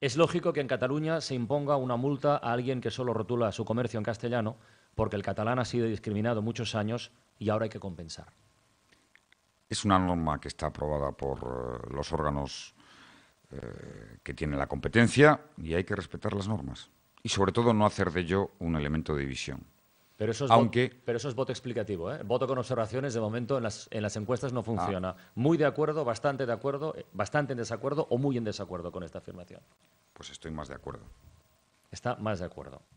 Es lógico que en Cataluña se imponga una multa a alguien que solo rotula su comercio en castellano, porque el catalán ha sido discriminado muchos años y ahora hay que compensar. Es una norma que está aprobada por eh, los órganos eh, que tienen la competencia y hay que respetar las normas. Y sobre todo no hacer de ello un elemento de división. Pero eso es, voto, pero eso voto explicativo. ¿eh? Voto con observaciones, de momento, en las, encuestas no ah. funciona. Muy de acuerdo, bastante de acuerdo, eh, bastante en desacuerdo o muy en desacuerdo con esta afirmación. Pues estoy más de acuerdo. Está más de acuerdo.